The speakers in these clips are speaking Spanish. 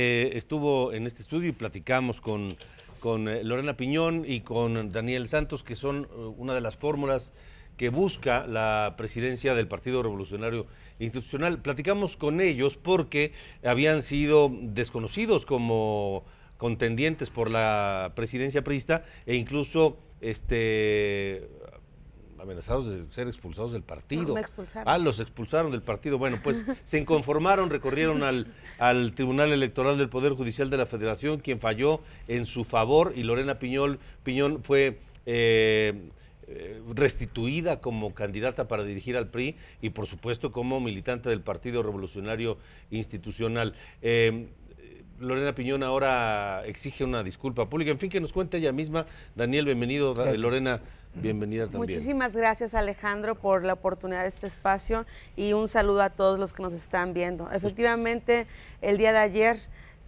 estuvo en este estudio y platicamos con, con eh, Lorena Piñón y con Daniel Santos, que son eh, una de las fórmulas que busca la presidencia del Partido Revolucionario Institucional. Platicamos con ellos porque habían sido desconocidos como contendientes por la presidencia priista e incluso este, amenazados de ser expulsados del partido. Ah, los expulsaron del partido. Bueno, pues se inconformaron, recorrieron al, al Tribunal Electoral del Poder Judicial de la Federación, quien falló en su favor y Lorena Piñol, Piñón fue... Eh, eh, restituida como candidata para dirigir al PRI y por supuesto como militante del Partido Revolucionario Institucional. Eh, Lorena Piñón ahora exige una disculpa pública. En fin, que nos cuente ella misma. Daniel, bienvenido. Lorena, bienvenida también. Muchísimas gracias Alejandro por la oportunidad de este espacio y un saludo a todos los que nos están viendo. Efectivamente, el día de ayer,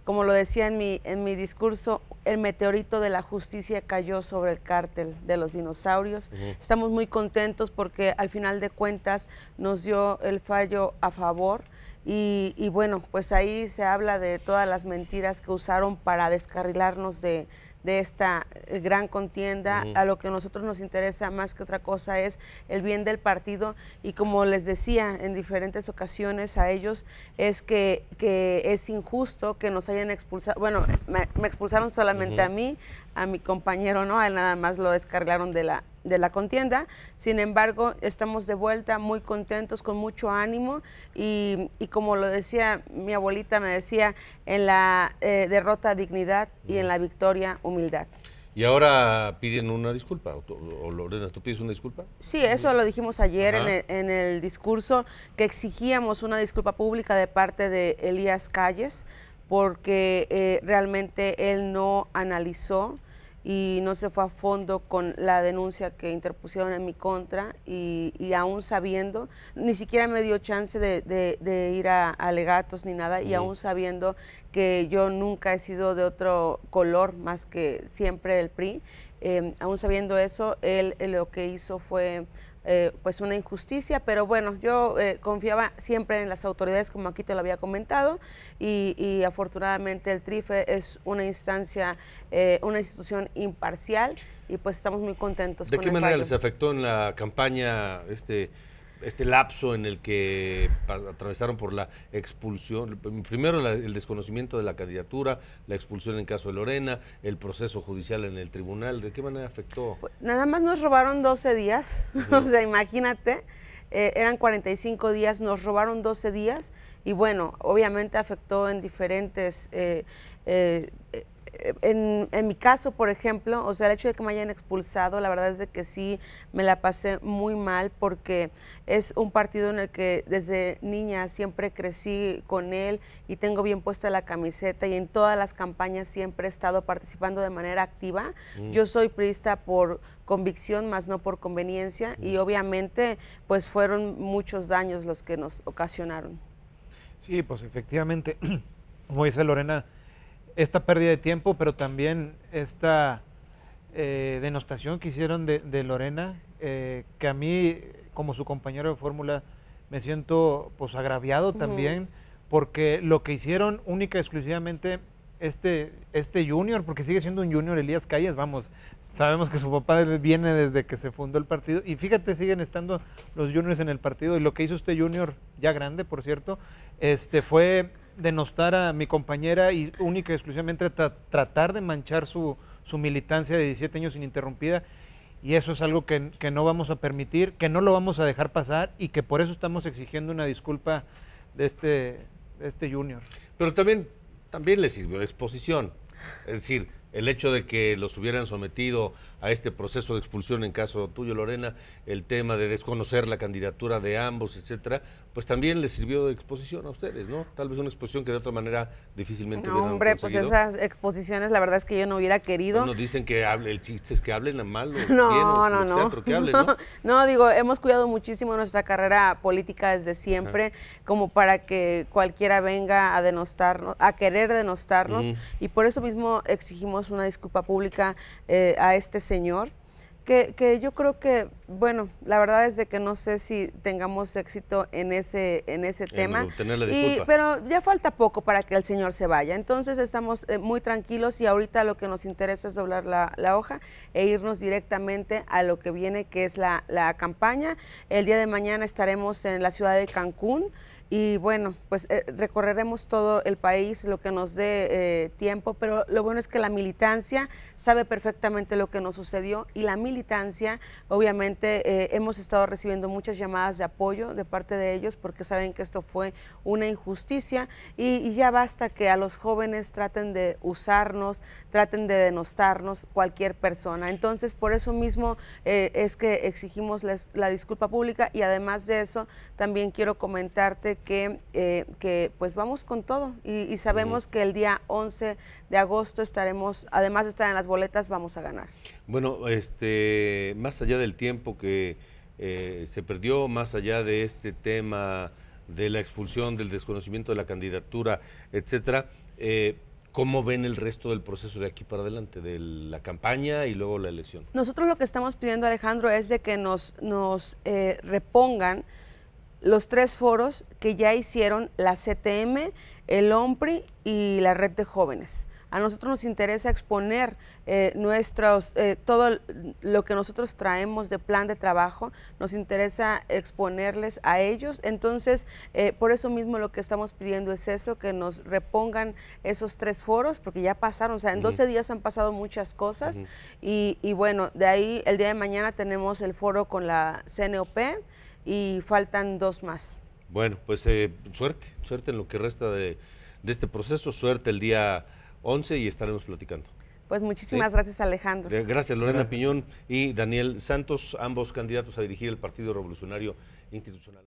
como lo decía en mi, en mi discurso, el meteorito de la justicia cayó sobre el cártel de los dinosaurios. Estamos muy contentos porque al final de cuentas nos dio el fallo a favor y, bueno, pues ahí se habla de todas las mentiras que usaron para descarrilarnos de, de esta eh, gran contienda. A lo que a nosotros nos interesa más que otra cosa es el bien del partido y como les decía en diferentes ocasiones a ellos, es que, que es injusto que nos hayan expulsado. Bueno, me, expulsaron solamente a mí, a mi compañero, ¿no? A él nada más lo descargaron de la, de la contienda. Sin embargo, estamos de vuelta muy contentos, con mucho ánimo y, y como lo decía mi abuelita, me decía, en la eh, derrota dignidad y en la victoria humildad. ¿Y ahora piden una disculpa? Lorena, tú pides una disculpa? Sí, eso lo dijimos ayer en el, discurso, que exigíamos una disculpa pública de parte de Elías Calles, porque eh, realmente él no analizó y no se fue a fondo con la denuncia que interpusieron en mi contra y, y aún sabiendo, ni siquiera me dio chance de, ir a, alegatos ni nada, y aún sabiendo que yo nunca he sido de otro color más que siempre del PRI, Em, aún sabiendo eso, él, eh, lo que hizo fue eh, pues una injusticia, pero bueno, yo eh, confiaba siempre en las autoridades, como aquí te lo había comentado, y, afortunadamente el TRIFE es una instancia, una institución imparcial, y pues estamos muy contentos. ¿De qué manera les afectó en la campaña este este lapso en el que atravesaron por la expulsión, primero el desconocimiento de la candidatura, la expulsión en caso de Lorena, el proceso judicial en el tribunal, ¿de qué manera afectó? nada más nos robaron 12 días, o sea, imagínate, eh, eran 45 días, nos robaron 12 días y bueno, obviamente afectó en diferentes... Eh, eh, en, mi caso, por ejemplo, o sea, el hecho de que me hayan expulsado, la verdad es de que sí me la pasé muy mal porque es un partido en el que desde niña siempre crecí con él y tengo bien puesta la camiseta y en todas las campañas siempre he estado participando de manera activa. Mm. Yo soy priista por convicción más no por conveniencia y mm. obviamente pues fueron muchos daños los que nos ocasionaron. Sí, pues efectivamente, como dice Lorena, esta pérdida de tiempo, pero también esta eh, denostación que hicieron de, Lorena, eh, que a mí, como su compañero de fórmula, me siento pues agraviado también, porque lo que hicieron única y exclusivamente este, este junior, porque sigue siendo un junior Elías Calles, vamos, sabemos que su papá viene desde que se fundó el partido y fíjate, siguen estando los juniors en el partido y lo que hizo este junior, ya grande por cierto, este, fue denostar a mi compañera y única y exclusivamente tratar de manchar su, militancia de 17 años ininterrumpida y eso es algo que, no vamos a permitir, que no lo vamos a dejar pasar y que por eso estamos exigiendo una disculpa de este, de este junior. Pero también también le sirvió la exposición. Es decir, el hecho de que los hubieran sometido a este proceso de expulsión en caso tuyo, Lorena, el tema de desconocer la candidatura de ambos, etcétera, pues también les sirvió de exposición a ustedes, ¿no? Tal vez una exposición que de otra manera difícilmente no, Hombre, pues esas exposiciones la verdad es que yo no hubiera querido. Pues no dicen que hable, el chiste es que hablen a mal no, no, no. no. digo, hemos cuidado muchísimo nuestra carrera política desde siempre, como para que cualquiera venga a denostarnos, a querer denostarnos, y por eso mismo exigimos una disculpa pública eh, a este señor. Que, yo creo que, bueno, la verdad es de que no sé si tengamos éxito en ese, en ese tema. pero ya falta poco para que el señor se vaya. Entonces estamos eh, muy tranquilos y ahorita lo que nos interesa es doblar la, hoja e irnos directamente a lo que viene, que es la, la campaña. El día de mañana estaremos en la ciudad de Cancún. Y bueno, pues eh, recorreremos todo el país, lo que nos dé eh, tiempo, pero lo bueno es que la militancia sabe perfectamente lo que nos sucedió y la militancia, obviamente, eh, hemos estado recibiendo muchas llamadas de apoyo de parte de ellos porque saben que esto fue una injusticia y, ya basta que a los jóvenes traten de usarnos, traten de denostarnos cualquier persona. Entonces, por eso mismo es que exigimos la disculpa pública y además de eso, también quiero comentarte eh, que, pues vamos con todo y, sabemos que el día 11 de agosto estaremos, además de estar en las boletas, vamos a ganar. Bueno, este, más allá del tiempo que eh, se perdió, más allá de este tema de la expulsión, del desconocimiento de la candidatura, etcétera, eh, ¿Cómo ven el resto del proceso de aquí para adelante, de la campaña y luego la elección? Nosotros lo que estamos pidiendo, Alejandro, es de que nos, nos repongan los tres foros que ya hicieron la CTM, el OMPRI y la Red de Jóvenes. A nosotros nos interesa exponer eh, nuestros, eh, todo lo que nosotros traemos de plan de trabajo, nos interesa exponerles a ellos. Entonces, eh, por eso mismo lo que estamos pidiendo es eso, que nos repongan esos tres foros, porque ya pasaron, o sea, en 12 días han pasado muchas cosas. y, y bueno, de ahí el día de mañana tenemos el foro con la CNOP y faltan dos más. Bueno, pues eh, suerte, suerte en lo que resta de, este proceso, suerte el día 11 y estaremos platicando. Pues muchísimas gracias Alejandro. Gracias Lorena Piñón y Daniel Santos, ambos candidatos a dirigir el Partido Revolucionario Institucional.